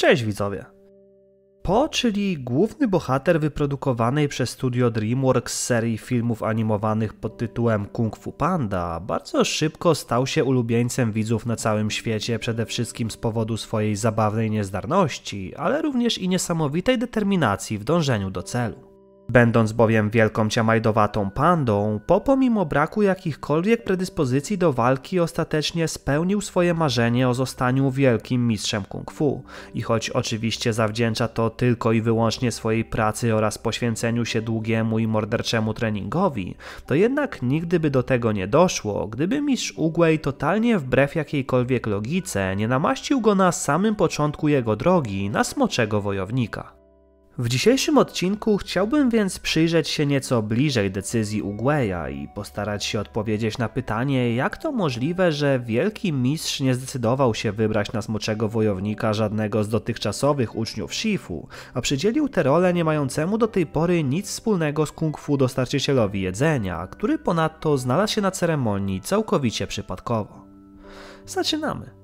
Cześć widzowie! Po, czyli główny bohater wyprodukowanej przez studio DreamWorks serii filmów animowanych pod tytułem Kung Fu Panda, bardzo szybko stał się ulubieńcem widzów na całym świecie, przede wszystkim z powodu swojej zabawnej niezdarności, ale również i niesamowitej determinacji w dążeniu do celu. Będąc bowiem wielką ciamajdowatą pandą, Popo mimo braku jakichkolwiek predyspozycji do walki ostatecznie spełnił swoje marzenie o zostaniu wielkim mistrzem kung fu. I choć oczywiście zawdzięcza to tylko i wyłącznie swojej pracy oraz poświęceniu się długiemu i morderczemu treningowi, to jednak nigdy by do tego nie doszło, gdyby mistrz Uguay totalnie wbrew jakiejkolwiek logice nie namaścił go na samym początku jego drogi na smoczego wojownika. W dzisiejszym odcinku chciałbym więc przyjrzeć się nieco bliżej decyzji Ugueja i postarać się odpowiedzieć na pytanie, jak to możliwe, że wielki mistrz nie zdecydował się wybrać na smoczego wojownika żadnego z dotychczasowych uczniów Shifu, a przydzielił tę rolę nie mającemu do tej pory nic wspólnego z kung fu dostarczycielowi jedzenia, który ponadto znalazł się na ceremonii całkowicie przypadkowo. Zaczynamy.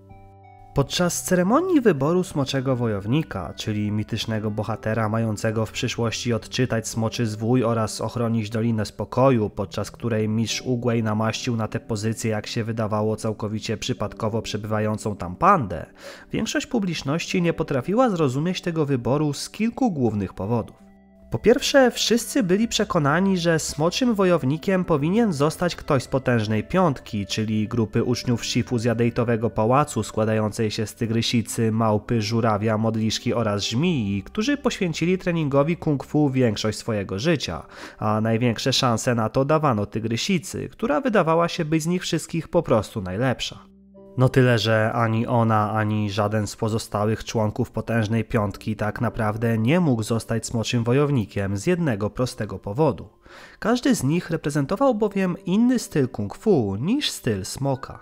Podczas ceremonii wyboru smoczego wojownika, czyli mitycznego bohatera mającego w przyszłości odczytać smoczy zwój oraz ochronić Dolinę Spokoju, podczas której mistrz Ugłej namaścił na tę pozycję, jak się wydawało, całkowicie przypadkowo przebywającą tam pandę, większość publiczności nie potrafiła zrozumieć tego wyboru z kilku głównych powodów. Po pierwsze, wszyscy byli przekonani, że smoczym wojownikiem powinien zostać ktoś z potężnej piątki, czyli grupy uczniów Shifu z jadejtowego pałacu składającej się z tygrysicy, małpy, żurawia, modliszki oraz żmii, którzy poświęcili treningowi kung fu większość swojego życia, a największe szanse na to dawano tygrysicy, która wydawała się być z nich wszystkich po prostu najlepsza. No tyle, że ani ona, ani żaden z pozostałych członków potężnej piątki tak naprawdę nie mógł zostać smoczym wojownikiem z jednego prostego powodu. Każdy z nich reprezentował bowiem inny styl kung fu niż styl smoka.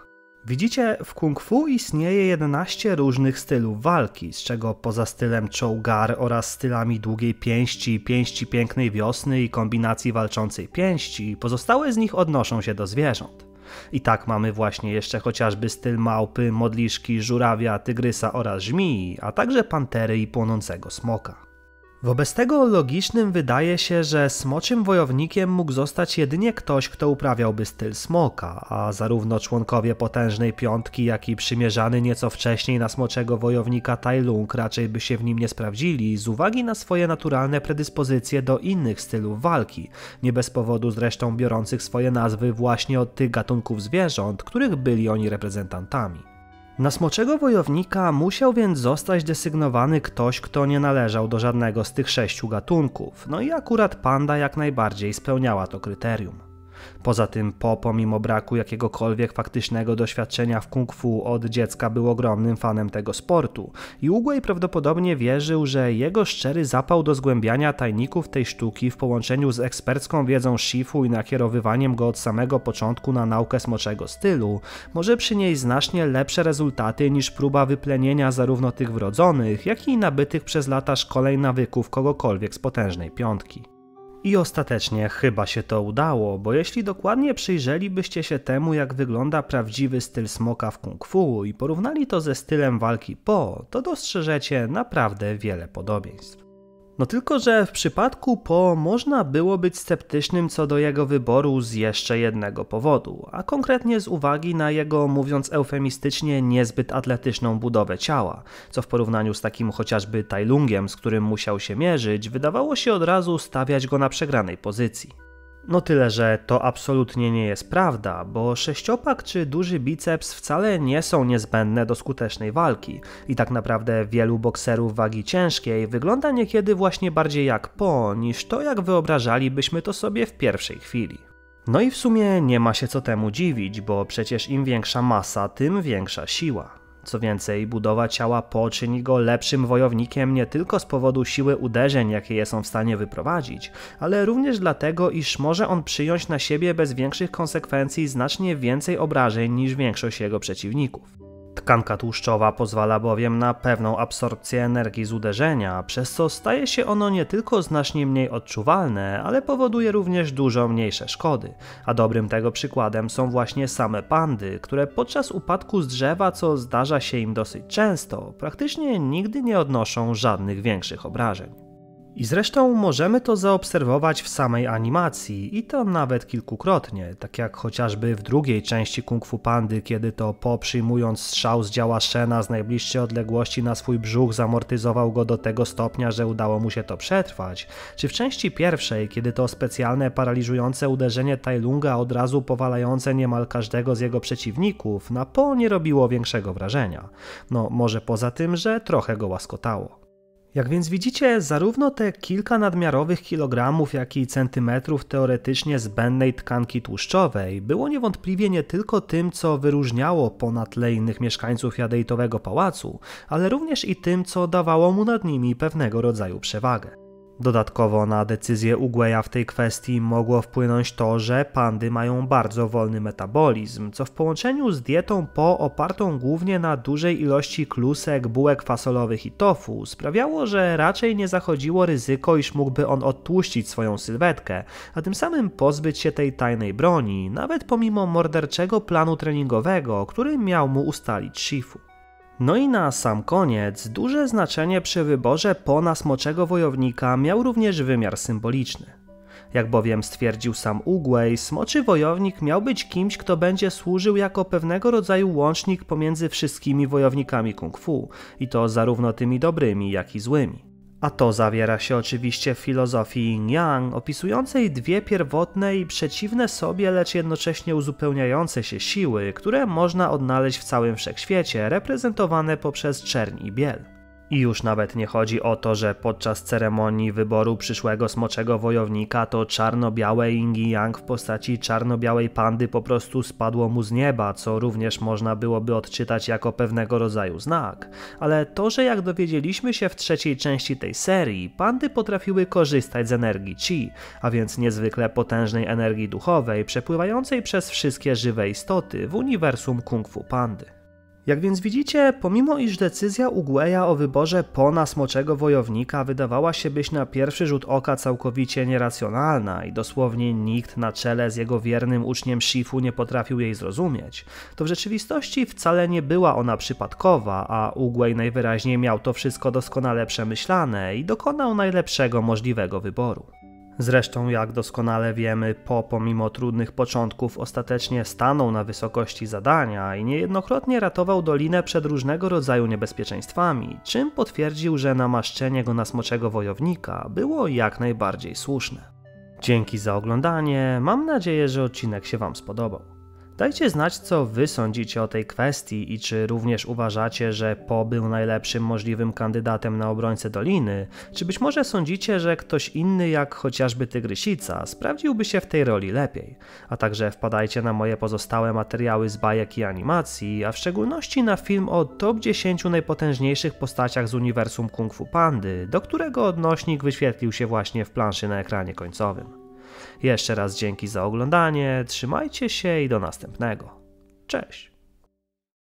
Widzicie, w kung fu istnieje 11 różnych stylów walki, z czego poza stylem Chougar oraz stylami długiej pięści, pięści pięknej wiosny i kombinacji walczącej pięści, pozostałe z nich odnoszą się do zwierząt. I tak mamy właśnie jeszcze chociażby styl małpy, modliszki, żurawia, tygrysa oraz żmii, a także pantery i płonącego smoka. Wobec tego logicznym wydaje się, że smoczym wojownikiem mógł zostać jedynie ktoś, kto uprawiałby styl smoka, a zarówno członkowie potężnej piątki, jak i przymierzany nieco wcześniej na smoczego wojownika Tai Lung raczej by się w nim nie sprawdzili z uwagi na swoje naturalne predyspozycje do innych stylów walki, nie bez powodu zresztą biorących swoje nazwy właśnie od tych gatunków zwierząt, których byli oni reprezentantami. Na smoczego wojownika musiał więc zostać desygnowany ktoś, kto nie należał do żadnego z tych sześciu gatunków, no i akurat panda jak najbardziej spełniała to kryterium. Poza tym Po, pomimo braku jakiegokolwiek faktycznego doświadczenia w kung fu od dziecka, był ogromnym fanem tego sportu i Uguay prawdopodobnie wierzył, że jego szczery zapał do zgłębiania tajników tej sztuki w połączeniu z ekspercką wiedzą Shifu i nakierowywaniem go od samego początku na naukę smoczego stylu, może przynieść znacznie lepsze rezultaty niż próba wyplenienia zarówno tych wrodzonych, jak i nabytych przez lata szkoleń nawyków kogokolwiek z potężnej piątki. I ostatecznie chyba się to udało, bo jeśli dokładnie przyjrzelibyście się temu, jak wygląda prawdziwy styl smoka w kung fu i porównali to ze stylem walki Po, to dostrzeżecie naprawdę wiele podobieństw. No tylko, że w przypadku Po można było być sceptycznym co do jego wyboru z jeszcze jednego powodu, a konkretnie z uwagi na jego, mówiąc eufemistycznie, niezbyt atletyczną budowę ciała, co w porównaniu z takim chociażby tajlungiem, z którym musiał się mierzyć, wydawało się od razu stawiać go na przegranej pozycji. No tyle, że to absolutnie nie jest prawda, bo sześciopak czy duży biceps wcale nie są niezbędne do skutecznej walki i tak naprawdę wielu bokserów wagi ciężkiej wygląda niekiedy właśnie bardziej jak po niż to jak wyobrażalibyśmy to sobie w pierwszej chwili. No i w sumie nie ma się co temu dziwić, bo przecież im większa masa, tym większa siła. Co więcej, budowa ciała Po czyni go lepszym wojownikiem nie tylko z powodu siły uderzeń, jakie je są w stanie wyprowadzić, ale również dlatego, iż może on przyjąć na siebie bez większych konsekwencji znacznie więcej obrażeń niż większość jego przeciwników. Tkanka tłuszczowa pozwala bowiem na pewną absorpcję energii z uderzenia, przez co staje się ono nie tylko znacznie mniej odczuwalne, ale powoduje również dużo mniejsze szkody. A dobrym tego przykładem są właśnie same pandy, które podczas upadku z drzewa, co zdarza się im dosyć często, praktycznie nigdy nie odnoszą żadnych większych obrażeń. I zresztą możemy to zaobserwować w samej animacji, i to nawet kilkukrotnie, tak jak chociażby w drugiej części Kung Fu Pandy, kiedy to Po przyjmując strzał z działa Shena z najbliższej odległości na swój brzuch zamortyzował go do tego stopnia, że udało mu się to przetrwać, czy w części pierwszej, kiedy to specjalne paraliżujące uderzenie Tailunga od razu powalające niemal każdego z jego przeciwników na Po nie robiło większego wrażenia. No może poza tym, że trochę go łaskotało. Jak więc widzicie, zarówno te kilka nadmiarowych kilogramów, jak i centymetrów teoretycznie zbędnej tkanki tłuszczowej było niewątpliwie nie tylko tym, co wyróżniało ponad tle innych mieszkańców jadeitowego pałacu, ale również i tym, co dawało mu nad nimi pewnego rodzaju przewagę. Dodatkowo na decyzję Ugueya w tej kwestii mogło wpłynąć to, że pandy mają bardzo wolny metabolizm, co w połączeniu z dietą po opartą głównie na dużej ilości klusek, bułek fasolowych i tofu sprawiało, że raczej nie zachodziło ryzyko, iż mógłby on odtłuścić swoją sylwetkę, a tym samym pozbyć się tej tajnej broni, nawet pomimo morderczego planu treningowego, który miał mu ustalić Shifu. No i na sam koniec duże znaczenie przy wyborze Pona Smoczego Wojownika miał również wymiar symboliczny. Jak bowiem stwierdził sam Ugwej, Smoczy Wojownik miał być kimś, kto będzie służył jako pewnego rodzaju łącznik pomiędzy wszystkimi wojownikami kung fu, i to zarówno tymi dobrymi, jak i złymi. A to zawiera się oczywiście w filozofii Yang, opisującej dwie pierwotne i przeciwne sobie, lecz jednocześnie uzupełniające się siły, które można odnaleźć w całym wszechświecie, reprezentowane poprzez czerń i biel. I już nawet nie chodzi o to, że podczas ceremonii wyboru przyszłego smoczego wojownika to czarno-białe Ying-Yang w postaci czarno-białej pandy po prostu spadło mu z nieba, co również można byłoby odczytać jako pewnego rodzaju znak. Ale to, że jak dowiedzieliśmy się w trzeciej części tej serii, pandy potrafiły korzystać z energii chi, a więc niezwykle potężnej energii duchowej przepływającej przez wszystkie żywe istoty w uniwersum kung fu pandy. Jak więc widzicie, pomimo iż decyzja Ugueja o wyborze Pona Smoczego Wojownika wydawała się być na pierwszy rzut oka całkowicie nieracjonalna i dosłownie nikt na czele z jego wiernym uczniem Shifu nie potrafił jej zrozumieć, to w rzeczywistości wcale nie była ona przypadkowa, a Uguay najwyraźniej miał to wszystko doskonale przemyślane i dokonał najlepszego możliwego wyboru. Zresztą, jak doskonale wiemy, Po pomimo trudnych początków ostatecznie stanął na wysokości zadania i niejednokrotnie ratował dolinę przed różnego rodzaju niebezpieczeństwami, czym potwierdził, że namaszczenie go na smoczego wojownika było jak najbardziej słuszne. Dzięki za oglądanie, mam nadzieję, że odcinek się Wam spodobał. Dajcie znać, co Wy sądzicie o tej kwestii i czy również uważacie, że Po był najlepszym możliwym kandydatem na obrońcę Doliny, czy być może sądzicie, że ktoś inny jak chociażby Tygrysica sprawdziłby się w tej roli lepiej. A także wpadajcie na moje pozostałe materiały z bajek i animacji, a w szczególności na film o top 10 najpotężniejszych postaciach z uniwersum Kung Fu Pandy, do którego odnośnik wyświetlił się właśnie w planszy na ekranie końcowym. Jeszcze raz dzięki za oglądanie, trzymajcie się i do następnego. Cześć!